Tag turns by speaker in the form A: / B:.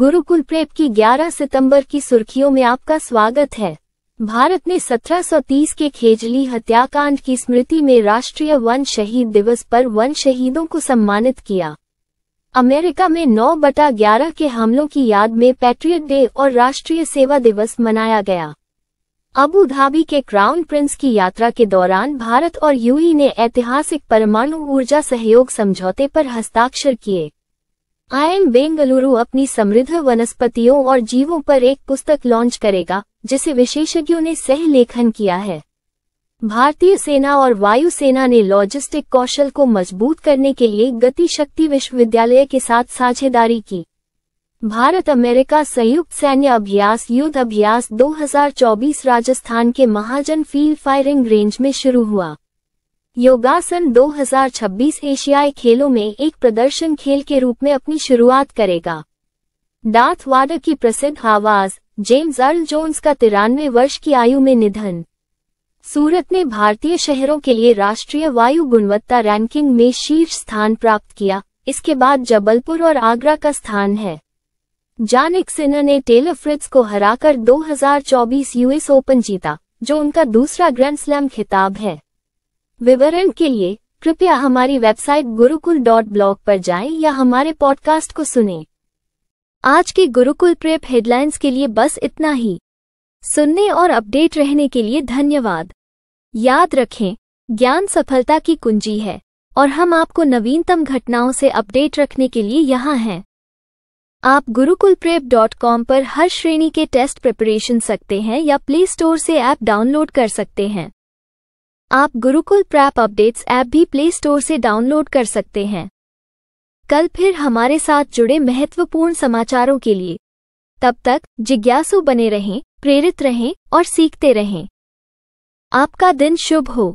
A: Gurukul prep की 11 सितंबर की सुर्खियों में आपका स्वागत है भारत ने 1730 के खेजली हत्याकांड की स्मृति में राष्ट्रीय वन शहीद दिवस पर वन शहीदों को सम्मानित किया अमेरिका में 9 बटा ग्यारह के हमलों की याद में पैट्रियट डे और राष्ट्रीय सेवा दिवस मनाया गया अबू धाबी के क्राउन प्रिंस की यात्रा के दौरान भारत और यूई ने ऐतिहासिक परमाणु ऊर्जा सहयोग समझौते पर हस्ताक्षर किए आईएम बेंगलुरु अपनी समृद्ध वनस्पतियों और जीवों पर एक पुस्तक लॉन्च करेगा जिसे विशेषज्ञों ने सह लेखन किया है भारतीय सेना और वायु सेना ने लॉजिस्टिक कौशल को मजबूत करने के लिए गति शक्ति विश्वविद्यालय के साथ साझेदारी की भारत अमेरिका संयुक्त सैन्य अभ्यास युद्ध अभ्यास 2024 राजस्थान के महाजन फील्ड फायरिंग रेंज में शुरू हुआ योगासन 2026 एशियाई खेलों में एक प्रदर्शन खेल के रूप में अपनी शुरुआत करेगा डाथ वाडर की प्रसिद्ध आवाज जेम्स अर्ल जोन्स का तिरानवे वर्ष की आयु में निधन सूरत ने भारतीय शहरों के लिए राष्ट्रीय वायु गुणवत्ता रैंकिंग में शीर्ष स्थान प्राप्त किया इसके बाद जबलपुर और आगरा का स्थान है जानिक सिन्हा ने टेलर फ्रिट्स को हराकर 2024 यूएस ओपन जीता जो उनका दूसरा ग्रैंड स्लैम खिताब है विवरण के लिए कृपया हमारी वेबसाइट गुरुकुल डॉट ब्लॉग पर जाएं या हमारे पॉडकास्ट को सुने आज के गुरुकुल प्रेप हेडलाइंस के लिए
B: बस इतना ही सुनने और अपडेट रहने के लिए धन्यवाद याद रखें ज्ञान सफलता की कुंजी है और हम आपको नवीनतम घटनाओं से अपडेट रखने के लिए यहाँ हैं आप गुरुकुल प्रेप डॉट कॉम पर हर श्रेणी के टेस्ट प्रिपरेशन सकते हैं या प्ले स्टोर से ऐप डाउनलोड कर सकते हैं आप गुरुकुल प्रैप अपडेट्स ऐप भी प्ले स्टोर से डाउनलोड कर सकते हैं कल फिर हमारे साथ जुड़े महत्वपूर्ण समाचारों के लिए तब तक जिज्ञासु बने रहें प्रेरित रहें और सीखते रहें आपका दिन शुभ हो